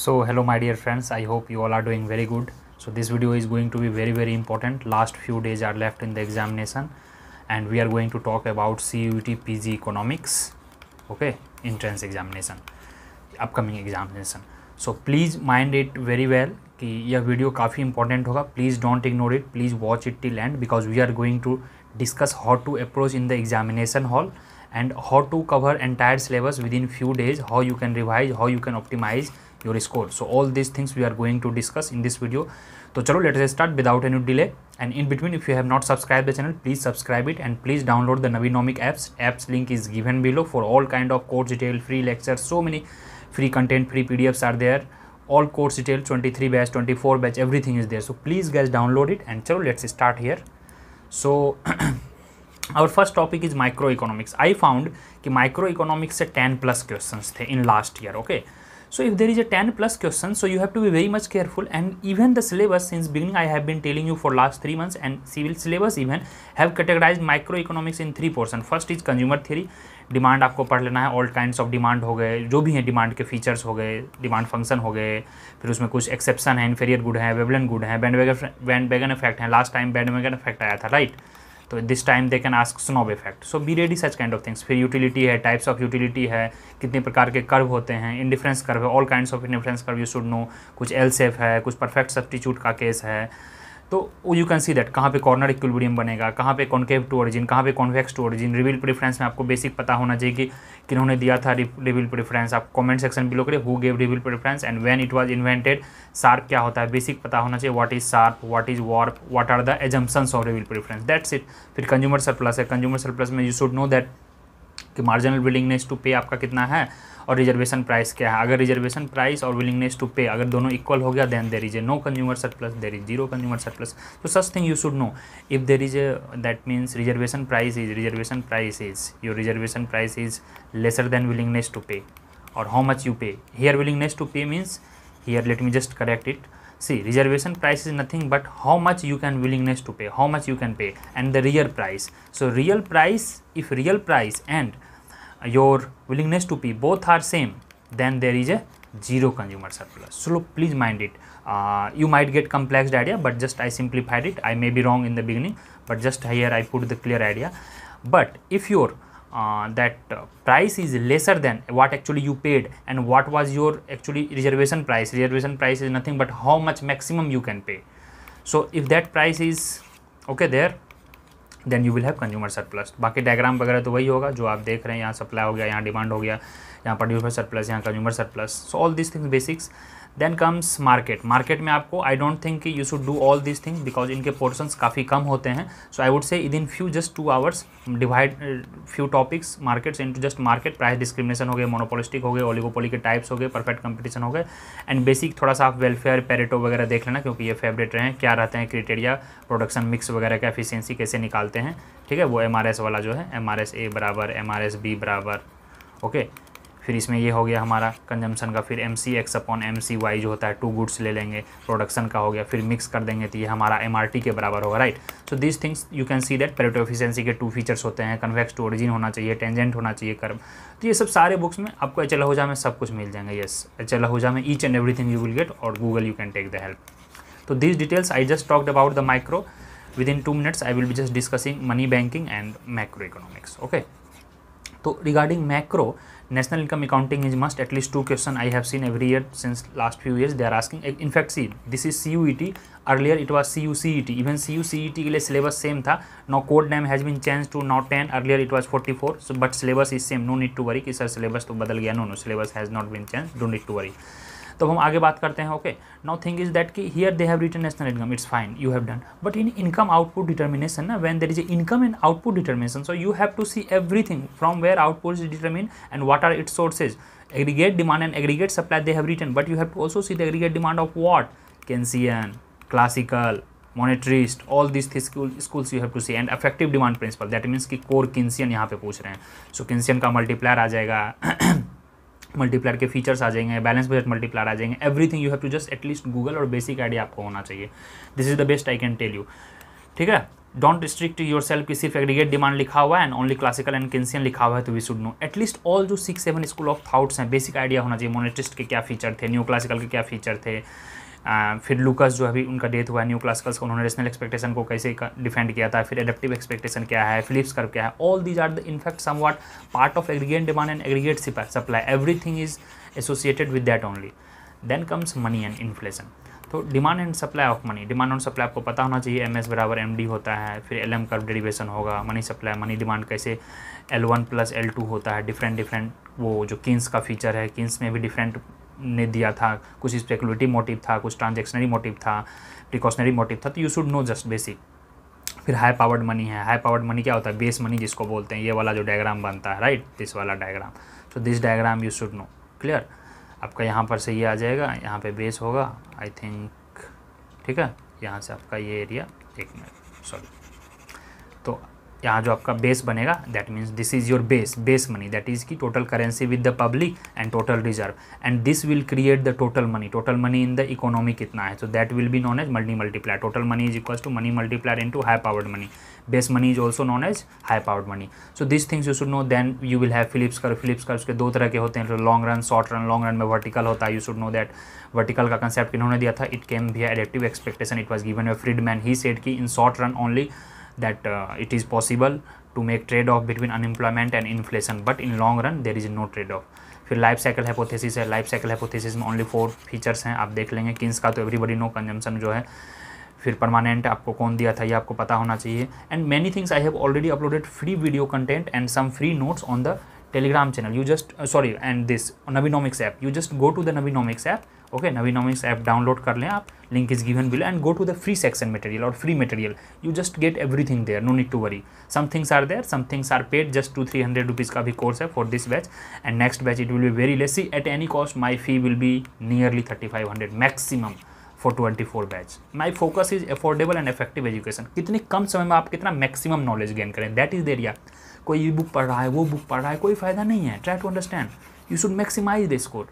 so hello my dear friends i hope you all are doing very good so this video is going to be very very important last few days are left in the examination and we are going to talk about cut pg economics okay entrance examination upcoming examination so please mind it very well ki yeah video kafi important hoga. please don't ignore it please watch it till end because we are going to discuss how to approach in the examination hall and how to cover entire syllabus within few days how you can revise how you can optimize your score so all these things we are going to discuss in this video so chalo let us start without any delay and in between if you have not subscribed the channel please subscribe it and please download the navinomic apps apps link is given below for all kind of course detail free lectures so many free content free pdfs are there all course detail 23 batch 24 batch everything is there so please guys download it and chalo let's start here so our first topic is microeconomics. I found found microeconomics micro 10 plus questions plus question थे इन so if there is a 10 plus question so you have to be very much careful and even the syllabus since beginning i have been telling you for last three months and civil syllabus even have categorized microeconomics in three portion first is consumer theory demand आपको पढ़ लेना है all kinds of demand हो गए जो भी हैं demand के फीचर्स हो गए डिमांड फंक्शन हो गए फिर उसमें कुछ एक्सेप्शन है इन्फेरियर गुड है वेबलन गुड है bandwagon bandwagon effect है last time bandwagon effect आया था राइट right? तो this time they can ask snob effect so be ready such kind of things फिर utility है types of utility है कितने प्रकार के कर्व होते हैं इंडिफरेंस कर्व है all kind of indifference curve you should know कुछ एल सेफ है कुछ परफेक्ट सब्सटीट्यूट का केस है तो यू कैन सी दैट कहाँ पे कॉर्नर इक्विलिब्रियम बनेगा कहाँ पे कॉन्केव टू ओरिजिन कहाँ पे convex to origin revealed preference में आपको बेसिक पता होना चाहिए कि किन्होंने दिया था रिविल प्रेफरेंस आप कमेंट सेक्शन बिलो करिए who gave revealed preference and when it was invented SARP क्या होता है बेसिक पता होना चाहिए what is SARP what is WARP what are the assumptions of revealed preference that's it फिर consumer surplus है consumer surplus में यू शुड नो दैट कि मार्जिनल विलिंगनेस टू पे आपका कितना है और रिजर्वेशन प्राइस क्या है अगर रिजर्वेशन प्राइस और विलिंगनेस टू पे अगर दोनों इक्वल हो गया then there is a no consumer surplus there is zero consumer surplus तो such thing you should know if there is that means reservation price is reservation price is your reservation price is lesser than willingness to pay और how much you pay here willingness to pay means here let me just correct it see reservation price is nothing but how much you can willingness to pay how much you can pay and the real price so real price if real price and your willingness to pay both are same then there is a zero consumer surplus so please mind it uh, you might get complex idea but just i simplified it i may be wrong in the beginning but just here i put the clear idea but if your uh, that uh, price is lesser than what actually you paid and what was your actually reservation price reservation price is nothing but how much maximum you can pay so if that price is okay there then you will have consumer surplus बाकी diagram वगैरह तो वही होगा जो आप देख रहे हैं यहाँ supply हो गया यहाँ demand हो गया यहाँ producer surplus यहाँ consumer surplus so all these things basics then comes market market में आपको आई डोंट थिंक कि you should do all this thing because इनके पोर्शंस काफ़ी कम होते हैं so I would say within few just two hours divide few topics markets into just market price discrimination हो गए मोनोपोलिस्टिक हो गए ओलिगोपोली के टाइप्स हो गए परफेक्ट कंपटीशन हो गए एंड बेसिक थोड़ा सा आप वेलफेयर पेरेटो वगैरह देख लेना क्योंकि ये फेवरेट रहे हैं क्या रहते हैं क्रिटेरिया प्रोडक्शन मिक्स वगैरह का एफिशियंसी कैसे निकालते हैं ठीक है वो एम वाला जो है एम ए बराबर एम बी बराबर ओके okay. फिर इसमें ये हो गया हमारा कंजम्पशन का फिर M C X upon M C Y जो होता है टू गुड्स ले लेंगे प्रोडक्शन का हो गया फिर मिक्स कर देंगे तो ये हमारा एम आर टी के बराबर होगा right so this things you can see that Pareto efficiency के टू फीचर्स होते हैं कन्वेक्स टू ओरिजिन होना चाहिए टेंजेंट होना चाहिए कर्व तो ये सब सारे बुक्स में आपको एच एल में सब कुछ मिल जाएंगे येस एच एल में each and everything you will get और Google you can take the help तो this details I just talked about the micro within two minutes I will be just discussing money banking and macroeconomics okay तो regarding macro national income accounting is must at least two question I have seen every year since last few year they are asking in fact see this is C U T earlier it was C U C E T even C U C E T के लिए syllabus same था no code name has been change to not ten earlier it was forty four so but syllabus is same no need to worry कि sir syllabus तो बदल गया no no syllabus has not been change do need to worry तो हम आगे बात करते हैं okay no thing is that की here they have return national income it's fine you have done but in income output determination ना when there is a income and output determination so you have to see everything from where output is determine and what are its sources aggregate demand and aggregate supply they have return but you have to also see the aggregate demand of what Keynesian classical monetarist all this three schools you have to see and effective demand principle that means की core Keynesian यहाँ पे पूछ रहे हैं सो so, Keynesian का multiplier आ जाएगा मल्टीप्लायर के फीचर्स आ जाएंगे बैलेंस बजट मल्टीप्लायर आ जाएंगे everything you have to just at least Google और बेसिक आइडिया आपको होना चाहिए this is the best I can tell you ठीक है डोंट रिस्ट्रिक्ट योर सेल्फ की सिर्फ एग्रीगेट डिमांड लिखा हुआ है and only classical and Keynesian लिखा हुआ है तो we should know at least all जो six seven school of thoughts हैं बेसिक आइडिया होना चाहिए मोनेटिस्ट के क्या फीचर थे न्यू क्लासिकल के क्या फीचर थे आ, फिर लूकस जो अभी उनका डेथ हुआ है न्यू क्लासिकल्स उन्होंने रेशनल एक्सपेक्टेशन को कैसे डिफेंड किया था फिर एडेप्टिव एक्सपेक्टेशन क्या है फिलिप्स कर्व क्या है all these are the in fact somewhat part of aggregate demand and aggregate supply everything is associated with that only then comes money and inflation तो demand and supply of money demand and supply आपको पता होना चाहिए M S बराबर M D होता है फिर L M curve derivation होगा मनी सप्लाई मनी डिमांड कैसे L one plus L two होता है डिफरेंट डिफरेंट वो जो किन्स का फीचर है किन्स में भी डिफरेंट ने दिया था कुछ स्पेकुलेटिव मोटिव था कुछ ट्रांजेक्शनरी मोटिव था प्रिकॉशनरी मोटिव था तो you should know just basic फिर हाई पावर्ड मनी है हाई पावर्ड मनी क्या होता है बेस मनी जिसको बोलते हैं ये वाला जो डायग्राम बनता है राइट दिस वाला diagram so this diagram you should know clear आपका यहाँ पर से ये आ जाएगा यहाँ पे बेस होगा आई थिंक ठीक है यहाँ से आपका ये एरिया एक मिनट सॉरी तो यहाँ जो आपका बेस बनेगा that means this is your base base money that is की total currency with the public and total reserve and this will create the total money total money in the economy कितना है so that will be known as multi multiplier total money is equal to money multiplier into high powered money base money is also known as high powered money so this things you should know then you will have Phillips curve Phillips curve उसके दो तरह के होते हैं long run short run long run में vertical होता है you should know that vertical का कंसेप्ट इन्होंने दिया था इट केम भी adaptive expectation it was given a Friedman he said की in short run only that uh, it is possible to make trade off between unemployment and inflation but in long run there is no trade off फिर life cycle hypothesis है life cycle hypothesis में only four features हैं आप देख लेंगे Keynes का तो everybody know consumption जो है फिर परमानेंट आपको कौन दिया था ये आपको पता होना चाहिए and many things I have already uploaded free video content and some free notes on the Telegram channel you just sorry and this Naveenomics app you just go to the Naveenomics app okay Naveenomics app download कर लें आप link is given below and go to the free section material और free material you just get everything there no need to worry somethings are there somethings are paid just two three hundred rupees का भी course है for this batch and next batch it will भी very less see at any cost my fee will be nearly thirty five hundred maximum for twenty four batch my focus is affordable and effective education कितने कम समय में आप कितना maximum knowledge gain करें that is there या कोई ये बुक पढ़ रहा है वो बुक पढ़ रहा है कोई फ़ायदा नहीं है try to understand you should maximize the score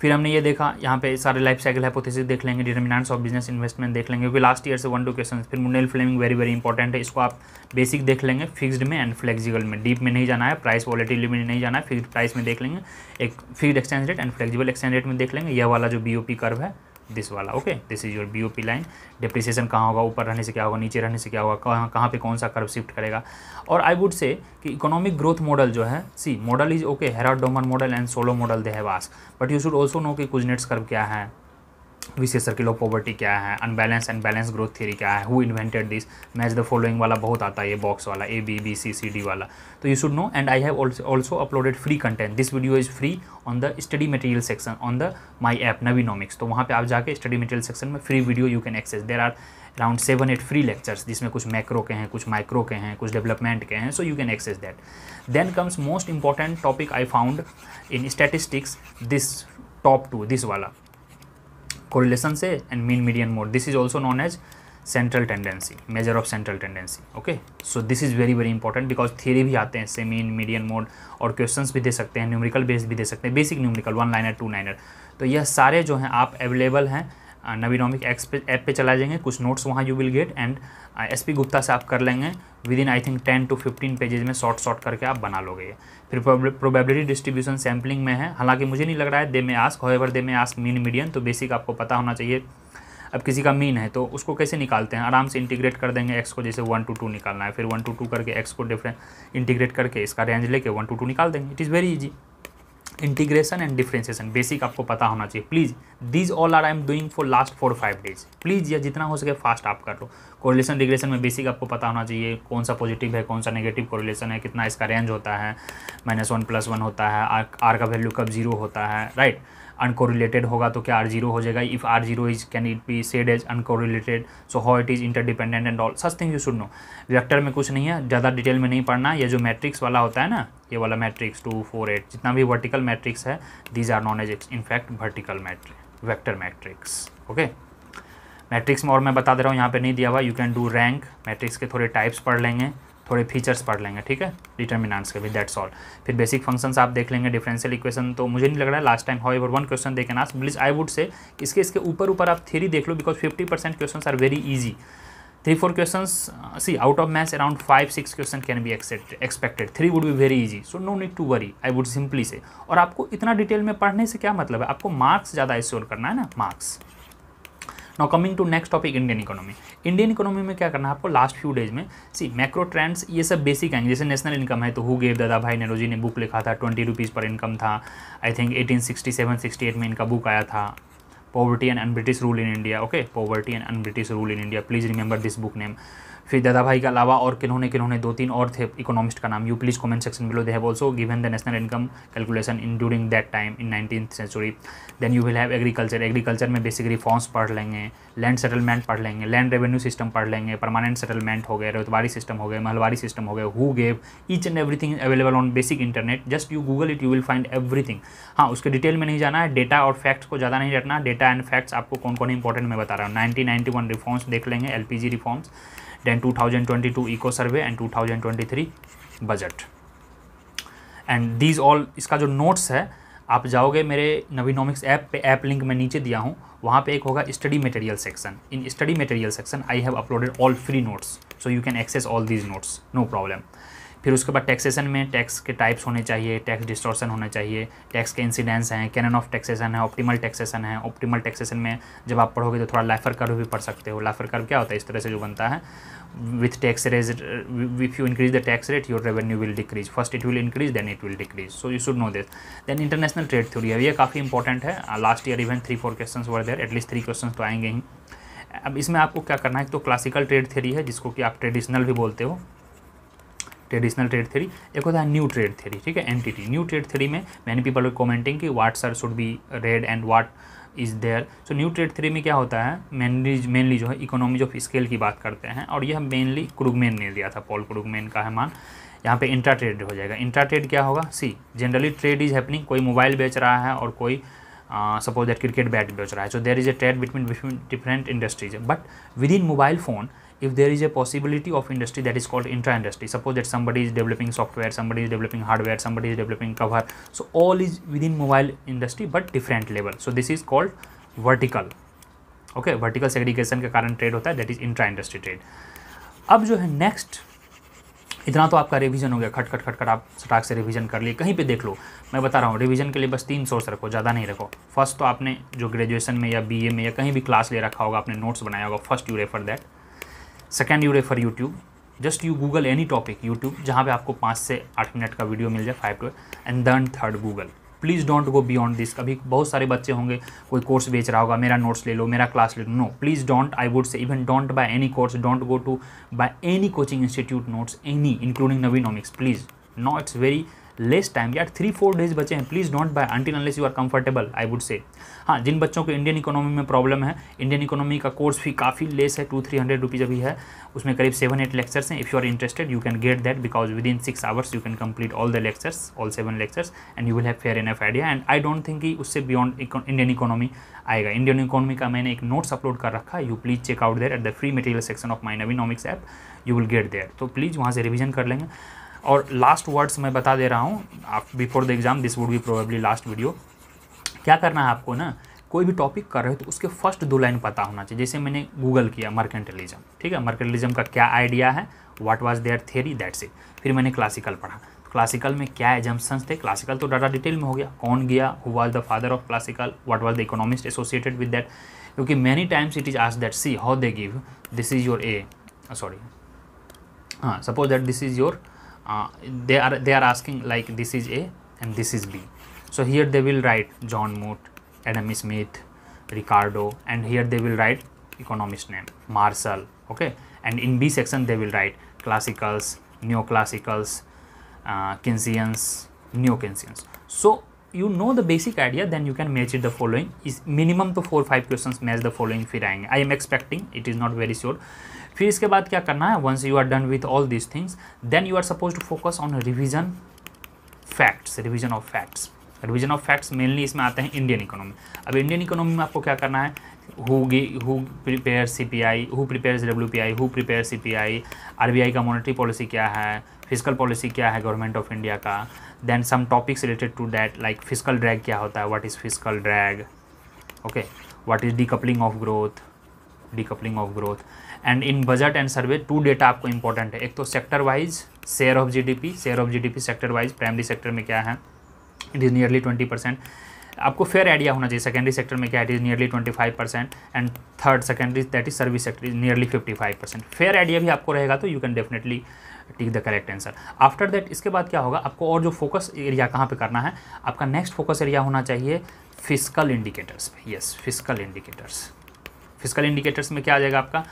फिर हमने ये देखा यहाँ पे सारे लाइफ साइकिल हाइपोथेसिस देख लेंगे डिटर्मिनेंट्स ऑफ बिजनेस इन्वेस्टमेंट देख लेंगे क्योंकि लास्ट ईयर से वन टू क्वेश्चन फिर Mundell Fleming very very important है इसको आप बेसिक देख लेंगे फिक्स्ड में एंड फ्लेक्सिबल में डीप में नहीं जाना है प्राइस वॉलिटी में नहीं जाना है फिक्स प्राइस में देख लेंगे एक fix exchange rate and flexible exchange rate में देख लेंगे यह वाला जो बी ओ पी कर्व है दिस वाला okay this is your B line depreciation कहाँ होगा ऊपर रहने से क्या होगा नीचे रहने से क्या होगा कहाँ कहाँ पर कौन सा कर्व शिफ्ट करेगा और आई वुड से कि इकोनॉमिक ग्रोथ मॉडल जो है C model is okay Harrod Domar model and Solow model they have as but you should also know कि कुछ नेट्स कर्व क्या है विशेष सर्किल ऑफ पॉवर्टी क्या है unbalance and balance growth theory क्या है who invented this match the following वाला बहुत आता है ये बॉक्स वाला A B B C C D वाला तो you should know and I have also uploaded free content this video is free on the study material section on the my app Naveenomics तो वहाँ पर आप जाकर स्टडी मटेरियल सेक्शन में free video you can access there are around seven eight free lectures जिसमें कुछ macro के हैं कुछ माइक्रो के हैं कुछ डेवलपमेंट के हैं so you can access that then comes most important topic I found in statistics this top two this वाला correlation से and mean median mode this is also known as central tendency measure of central tendency okay so this is very very important because theory भी आते हैं सेमीन medium mode और question भी दे सकते हैं न्यूमरिकल बेस भी दे सकते हैं basic numerical one liner two liner तो यह सारे जो हैं आप अवेलेबल हैं नवीनॉमिक एक्स पे ऐप पे चला जाएंगे कुछ नोट्स वहाँ you will get and S P Gupta से आप कर लेंगे within I think ten to fifteen pages में शॉर्ट शॉर्ट करके आप बना लोगे फिर प्रोबेबिलिटी डिस्ट्रीब्यूशन सैम्पलिंग में है हालांकि मुझे नहीं लग रहा है दे may ask however they may ask mean medium तो बेसिक आपको पता होना चाहिए अब किसी का मीन है तो उसको कैसे निकालते हैं आराम से इंटीग्रेट कर देंगे एक्स को जैसे वन टू टू निकालना है फिर वन टू टू करके एक्स को डिफरेंट इंटीग्रेट करके इसका रेंज लेके वन टू टू निकाल देंगे it is very easy integration and differentiation basic आपको पता होना चाहिए please these all are I am doing for last four five days please या जितना हो सके फास्ट आप कर लो कोरिलेशन रिग्रेशन में बेसिक आपको पता होना चाहिए कौन सा पॉजिटिव है कौन सा नेगेटिव कोरिलेशन है कितना इसका रेंज होता है माइनस वन प्लस वन होता है आर, आर का वैल्यू कब जीरो होता है राइट right? अनकोरिलेटेड होगा तो क्या आर जीरो हो जाएगा if R zero is can it be said as uncorrelated so how it is interdependent and all such thing you should know vector में कुछ नहीं है ज़्यादा डिटेल में नहीं पढ़ना ये जो मैट्रिक्स वाला होता है ना ये वाला मैट्रिक्स टू फोर एट जितना भी वर्टिकल मैट्रिक्स है these are known as it's in fact vertical matrix vector matrix okay matrix में और मैं बता दे रहा हूँ यहाँ पे नहीं दिया हुआ you can do rank matrix के थोड़े टाइप्स पढ़ लेंगे थोड़े फीचर्स पढ़ लेंगे ठीक है डिटर्मिनांट्स के भी दैट्स ऑल फिर बेसिक फंक्शंस आप देख लेंगे डिफरेंशियल इक्वेशन तो मुझे नहीं लग रहा है last time however one question देखे ना आस्क प्लीज आई वुड से इसके इसके ऊपर ऊपर आप थ्री देख लो because fifty percent question are very easy three four question see out of maths around five six question can be expected three would be very easy so no need to worry I would simply say और आपको इतना detail में पढ़ने से क्या मतलब है आपको मार्क्स ज़्यादा स्टोर करना है ना marks now coming to next topic Indian economy Indian economy में क्या करना है आपको लास्ट फ्यू डेज में सी मैक्रो ट्रेंड्स ये सब बेसिक आएंगे जैसे नेशनल इनकम है तो हु गेव दादा भाई नेहरोजी ने बुक लिखा था ट्वेंटी रुपीज़ पर इनकम था I think eighteen sixty seven sixty eight में इनका बुक आया था poverty and un British rule in India okay poverty and un British rule in India please remember this book name फिर दादा भाई के अलावा और किन्होंने किन्होंने दो तीन और थे इकोनॉमिस्ट का नाम you please comment section below they have also given the national income calculation in during that time in nineteen century then you will have agriculture agriculture में बेसिक रिफॉर्म्स पढ़ लेंगे लैंड सेटलमेंट पढ़ लेंगे land revenue system पढ़ लेंगे permanent settlement हो गए रोतवारी system हो गए महलवारी सिस्टम हो गए who gave each and everything available on basic internet just you Google it you will find everything हाँ उसके डिटेल में नहीं जाना है डेटा और फैक्ट्स को ज़्यादा नहीं रखना डेटा एंड फैक्ट्स आपको कौन कौन इंपॉर्टेंट मैं बता रहा हूँ नाइनटीन नाइनटी वन रिफॉर्म्स देख लेंगे L reforms then 2022 eco survey and 2023 budget and these all इसका जो notes है आप जाओगे मेरे नवीनोमिक्स ऐप पे ऐप लिंक मैं नीचे दिया हूँ वहाँ पे एक होगा study material section in study material section I have uploaded all free notes so you can access all these notes no problem फिर उसके बाद टैक्सेशन में टैक्स के टाइप्स होने चाहिए टैक्स डिस्टोर्सन होना चाहिए टैक्स के इंसिडेंस हैं कैन ऑफ टैक्सेशन है ऑप्टिमल टैक्सेशन है ऑप्टीमल टैक्सेशन में जब आप पढ़ोगे तो थोड़ा लाइफर कर्व भी पढ़ सकते हो लाइफर कर्व क्या होता है इस तरह से जो बनता है with tax raise if you increase the tax rate your revenue will decrease first it will increase then it will decrease so you should know this then international trade theory है ये काफ़ी इंपॉर्टेंट है last year even three four question were there at least three question तो आएंगे ही अब इसमें आपको क्या करना है तो क्लासिकल ट्रेड थ्योरी है जिसको कि आप ट्रेडिशनल भी बोलते हो ट्रेडिशनल ट्रेड थेरी एक होता है न्यू ट्रेड थ्योरी ठीक है एंटिटी न्यू ट्रेड थ्री में मैनी पीपल कमेंटिंग कि what sir should be read and what is there so new trade theory में क्या होता है मेनली मेनली जो है इकोनॉमी ऑफ स्केल की बात करते हैं और यह मेनली क्रुगमेन ने दिया था पॉल क्रुगमेन का है मान यहाँ पे इंट्रा ट्रेड हो जाएगा इंट्रा ट्रेड क्या होगा see generally trade is happening कोई मोबाइल बेच रहा है और कोई सपोज दैट क्रिकेट बैट बेच रहा है so there is a trade between different industries but within mobile phone if there is a possibility of industry that is called intra industry suppose that somebody is developing software somebody is developing hardware somebody is developing cover so all is within mobile industry but different level so this is called vertical okay vertical segregation के कारण trade होता है that is intra industry trade अब जो है next इतना तो आपका रिवीजन हो गया खट खट खट खट आप स्टाक से रिवीजन कर लिए कहीं पे देख लो मैं बता रहा हूँ रिवीजन के लिए बस तीन सोर्स रखो ज़्यादा नहीं रखो फर्स्ट तो आपने जो ग्रेजुएशन में या बीए में या कहीं भी क्लास ले रखा होगा आपने नोट्स बनाया होगा first you refer that second you refer for YouTube just you Google any topic YouTube जहाँ पे आपको पाँच से आठ मिनट का वीडियो मिल जाए five two and then third Google please don't go beyond this कभी बहुत सारे बच्चे होंगे कोई कोर्स बेच रहा होगा मेरा नोट्स ले लो मेरा क्लास ले लो no please don't I would say even don't buy any course don't go to buy any coaching institute notes any including Navinomics please no it's very less time यार थ्री फोर डेज बचे हैं please don't buy until unless you are comfortable I would say हाँ जिन बच्चों को Indian economy में problem है Indian economy का कोर्स भी काफ़ी लेस है टू थ्री हंड्रेड रुपीज़ अभी है उसमें करीब सेवन एट लेक्चर्स हैं if you are interested you can get that because within six hours you can complete all the lectures all seven lectures and you will have fair of idea and I don't think कि उससे beyond Indian economy आएगा Indian economy का मैंने एक notes upload कर रखा you please check out there at the free material section of my Navinomics app you will get there तो please वहाँ से रिविजन कर लेंगे और लास्ट वर्ड्स मैं बता दे रहा हूँ आप before the exam this would be probably last video क्या करना है आपको ना कोई भी टॉपिक कर रहे हो तो उसके फर्स्ट दो लाइन पता होना चाहिए जैसे मैंने गूगल किया मर्केंटलिज्म ठीक है मर्केंटलिज्म का क्या आइडिया है what was there theory that's it फिर मैंने क्लासिकल पढ़ा क्लासिकल में क्या एजम्पन्स थे क्लासिकल तो डाटा डिटेल में हो गया कौन गया who was the father of classical what was the economist associated with that क्योंकि मैनी टाइम्स इट इज आज that see how they give this is your a sorry हाँ suppose that this is your uh, they are they are asking like this is a and this is b so here they will write john moot adam smith ricardo and here they will write economist name marshall okay and in b section they will write classicals neoclassicals uh, keynesians neo-keynesians so you know the basic idea then you can match it the following is minimum to four five questions match the following फिर i am expecting it is not very sure फिर इसके बाद क्या करना है once you are done with all this things then you are suppose to focus on revision facts revision of facts revision of facts mainly इसमें आते हैं Indian economy अब इंडियन इकोनॉमी में आपको क्या करना है who who prepare C P I who prepare W P I who prepare C P I R B I का मॉनिटरी पॉलिसी क्या है फिजिकल पॉलिसी क्या है गवर्नमेंट ऑफ इंडिया का then some topics related to that like physical drag क्या होता है what is physical drag okay what is decoupling of growth decoupling of growth and in budget and survey to data आपको important है एक तो sector wise share of GDP share of GDP sector wise primary sector में क्या है it is nearly twenty percent आपको fair idea होना चाहिए सेकेंडरी सेक्टर में क्या it is nearly twenty five percent and third secondary that is service sector is nearly fifty five percent fair idea भी आपको रहेगा तो you can definitely tick the correct answer after that इसके बाद क्या होगा आपको और जो फोकस एरिया कहाँ पे करना है आपका नेक्स्ट फोकस एरिया होना चाहिए फिजिकल इंडिकेटर्स पे yes physical indicators physical indicators में क्या आ जाएगा आपका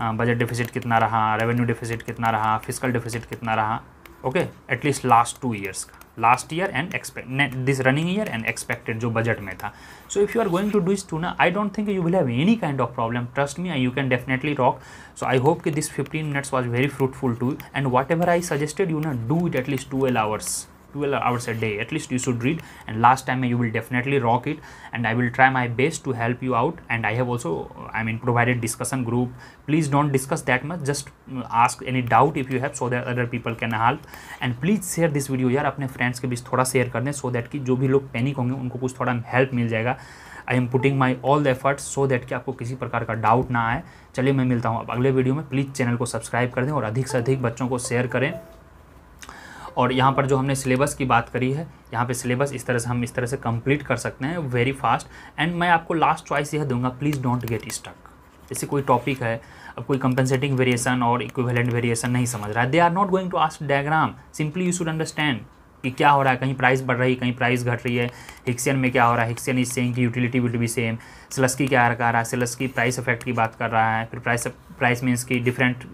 बजट डिफिसिट कितना रहा रेवेन्यू डिफिसिट कितना रहा फिजिकल डिफिसिट कितना रहा okay at least last two years का last year and expect this running year and expected जो बजट में था so if you are going to do इस टू ना I don't think you will have any kind of problem trust me I you can definitely rock so I hope कि this fifteen minutes was very fruitful to and whatever I suggested you ना do it at least twelve hours 12 hours a day at least you should read and last time you will definitely rock it and i will try my best to help you out and i have also i mean provided discussion group please don't discuss that much just ask any doubt if you have so that other people can help and please share this video yaar apne friends ke bich thoda share kar de so that ki jo bhi log panic honge unko kuch thoda help mil jayega I am putting my all the efforts so that कि आपको किसी प्रकार का doubt ना आए चलिए मैं मिलता हूँ अब अगले वीडियो में प्लीज़ चैनल को सब्सक्राइब कर दें और अधिक से अधिक बच्चों को शेयर करें और यहाँ पर जो हमने सिलेबस की बात करी है यहाँ पे सिलेबस इस तरह से हम इस तरह से कंप्लीट कर सकते हैं वेरी फास्ट एंड मैं आपको लास्ट चॉइस यह दूंगा प्लीज़ डोंट गेट स्टक जैसे कोई टॉपिक है अब कोई कंपनसेटिंग वेरिएशन और इक्विवेलेंट वेरिएशन नहीं समझ रहा है they are not going to ask diagram simply you should understand कि क्या हो रहा है कहीं प्राइस बढ़ रही है कहीं प्राइस घट रही है हिक्सियन में क्या हो रहा है हिक्सियन इज सेम कि utility will be same Slutsky की क्या आ रहा है सिलस्की की प्राइस इफेक्ट की बात कर रहा है फिर प्राइस प्राइस मीन्स की डिफरेंट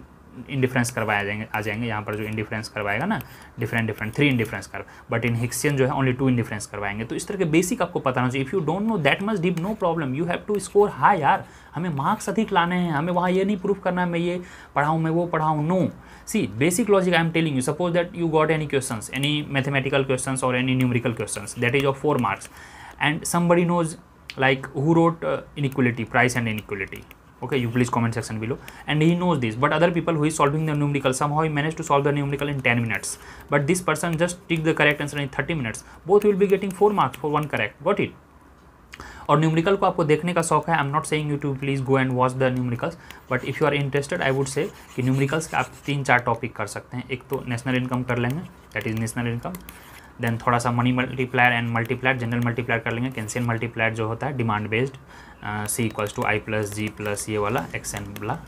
इंडिफ्रेंस करवाया जाएंगे आ जाएंगे यहाँ पर जो इंडिफ्रेंस करवाएगा ना डिफरेंट डिफरेंट थ्री इंडिफ्रेंस कर बट इन हिक्सियन जो है ओनली टू इंडिफ्रेंस करवाएंगे तो इस तरह के बेसिक आपको पता होना चाहिए if you don't know that much deep no problem you have to score high यार हमें मार्क्स अधिक लाने हैं हमें वहाँ ये नहीं प्रूफ करना है मैं ये पढ़ाऊँ मैं वो पढ़ाऊँ no see basic logic I am telling you suppose that you got any question any mathematical question और any numerical question that is of four marks and somebody knows like who wrote uh, price and and okay you please comment section below and he knows this but other people who is solving the numerical somehow he managed to solve the numerical in 10 minutes but this person just tick the correct answer in 30 minutes both will be getting 4 marks for one correct got it और numerical को आपको देखने का शौक है I am not saying you to please go and watch the numericals but if you are interested I would say कि numericals आप तीन चार टॉपिक कर सकते हैं एक तो नेशनल इनकम कर लेंगे that is national income then थोड़ा सा money multiplier and multiplier general multiplier कर लेंगे कैंसियन मल्टीप्लायर जो होता है demand based C equals to I plus G plus ये वाला एक्स एन वाला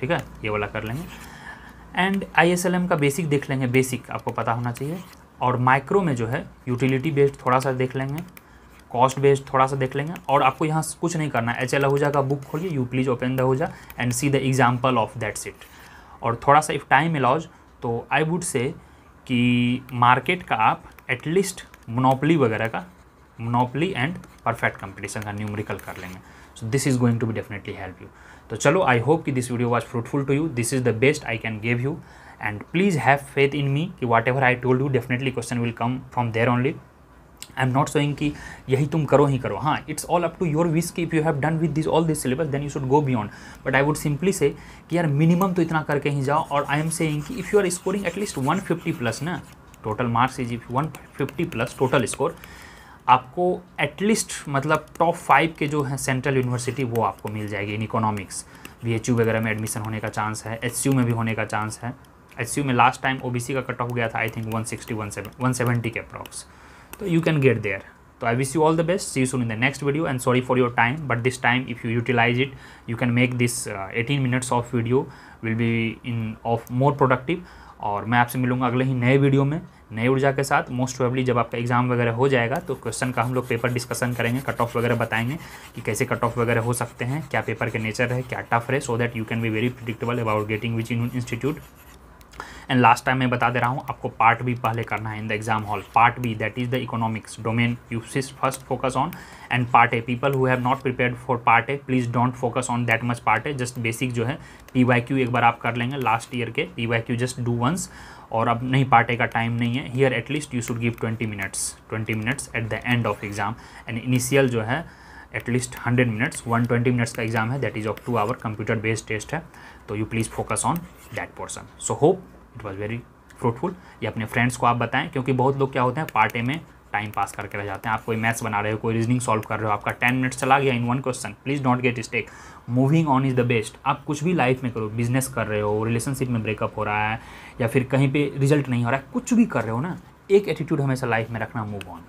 ठीक है ये वाला कर लेंगे एंड आई का बेसिक देख लेंगे बेसिक आपको पता होना चाहिए और माइक्रो में जो है यूटिलिटी बेस्ड थोड़ा सा देख लेंगे कॉस्ट बेस्ड थोड़ा सा देख लेंगे और आपको यहाँ कुछ नहीं करना एच एल आहूजा का बुक खोलिए you please open the Ahuja and see the example of that sit और थोड़ा सा इफ़ टाइम अलाउज तो आई वुड से कि मार्केट का आप एटलीस्ट मोनोपली वगैरह का मोनोपली एंड परफेक्ट कंपटीशन का न्यूमरिकल कर लेंगे so this is going to be definitely help you तो चलो आई होप कि this video was fruitful to you this is the best I can give you and please have faith in me कि whatever I told you definitely question will come from there only I am not saying कि यही तुम करो ही करो हाँ it's all up to your wish कि if you have done with this all this syllabus then you should go beyond but I would simply say कि यार मिनिमम तो इतना करके ही जाओ और आई एम सेइंग कि if you are scoring at least 150 plus ना total marks is if one fifty plus total score आपको एटलीस्ट मतलब टॉप फाइव के जो हैं सेंट्रल यूनिवर्सिटी वो आपको मिल जाएगी इन इकोनॉमिक्स बी वगैरह में एडमिशन होने का चांस है एच में भी होने का चांस है एच में लास्ट टाइम ओ का कट ऑफ गया था I think one sixty one seven one seventy के अप्रॉक्स तो यू कैन गेट देयर तो I wish you all the best see soon in the next video and sorry for your time but this time if you utilize it you can make this eighteen minutes of video will be in of more productive और मैं आपसे मिलूंगा अगले ही नए video में नई ऊर्जा के साथ मोस्ट प्रोबेबली जब आपका एग्जाम वगैरह हो जाएगा तो क्वेश्चन का हम लोग पेपर डिस्कशन करेंगे कट ऑफ वगैरह बताएंगे कि कैसे कट ऑफ वगैरह हो सकते हैं क्या पेपर के नेचर है क्या टफ है so that you can be very predictable about getting which in institute and last time मैं बता दे रहा हूँ आपको पार्ट भी पहले करना है in the exam hall part B that is the economics domain you see first focus on and part A people who have not prepare for part A please don't focus on that much part A just basic जो है P Y Q एक बार आप कर लेंगे last year के P Y Q just do once और अब नहीं पार्ट ए का टाइम नहीं है here at least you should give twenty minutes twenty minutes at the end of exam and initial जो है at least hundred minutes one twenty minutes का exam है that is of two hour computer based test है तो you please focus on that portion so hope it was very fruitful ये अपने friends को आप बताएं क्योंकि बहुत लोग क्या होते हैं पार्टे में टाइम पास करके रह जाते हैं आप कोई मैथ्स बना रहे हो कोई रीजनिंग सॉल्व कर रहे हो आपका टेन मिनट्स चला गया in one question please don't get stuck moving on is the best आप कुछ भी लाइफ में करो बिजनेस कर रहे हो रिलेशनशिप में ब्रेकअप हो रहा है या फिर कहीं पर रिजल्ट नहीं हो रहा है कुछ भी कर रहे हो ना एक एटीट्यूड हमेशा लाइफ में रखना move on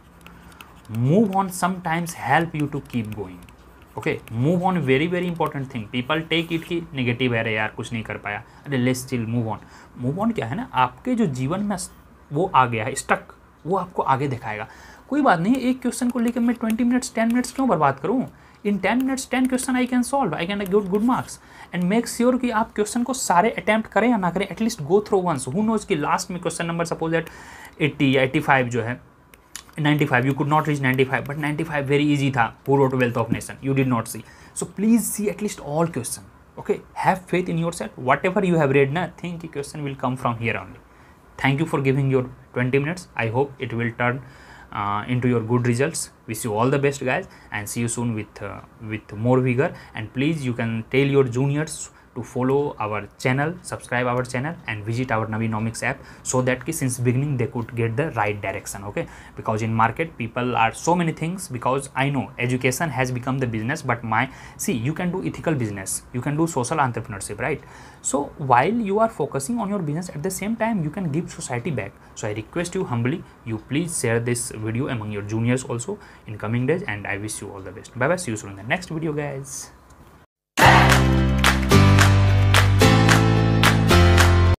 move on sometimes help you to keep going okay move on very very important thing people take it की नेगेटिव है रे यार कुछ नहीं कर पाया अरे less still move on move on क्या है ना आपके जो जीवन में वो आ गया है स्टक वो आपको आगे दिखाएगा कोई बात नहीं एक क्वेश्चन को लेकर मैं ट्वेंटी मिनट्स टेन मिनट्स क्यों बर्बाद करूँ इन ten minutes ten question I can solve I can get good marks and make sure कि आप क्वेश्चन को सारे अटैम्प्ट करें या ना करें at least go through once who knows कि लास्ट में question number suppose eight eighty या एट्टी फाइव जो है 95 you could not reach 95 but 95 very easy tha poor wealth of nation you did not see so please see at least all question okay have faith in yourself whatever you have read na think question will come from here only thank you for giving your 20 minutes i hope it will turn uh, into your good results wish you all the best guys and see you soon with uh, with more vigor and please you can tell your juniors to follow our channel subscribe our channel and visit our navinomics app so that since beginning they could get the right direction okay because in market people are so many things because i know education has become the business but my see you can do ethical business you can do social entrepreneurship right so while you are focusing on your business at the same time you can give society back so i request you humbly you please share this video among your juniors also in coming days and i wish you all the best bye bye see you soon in the next video guys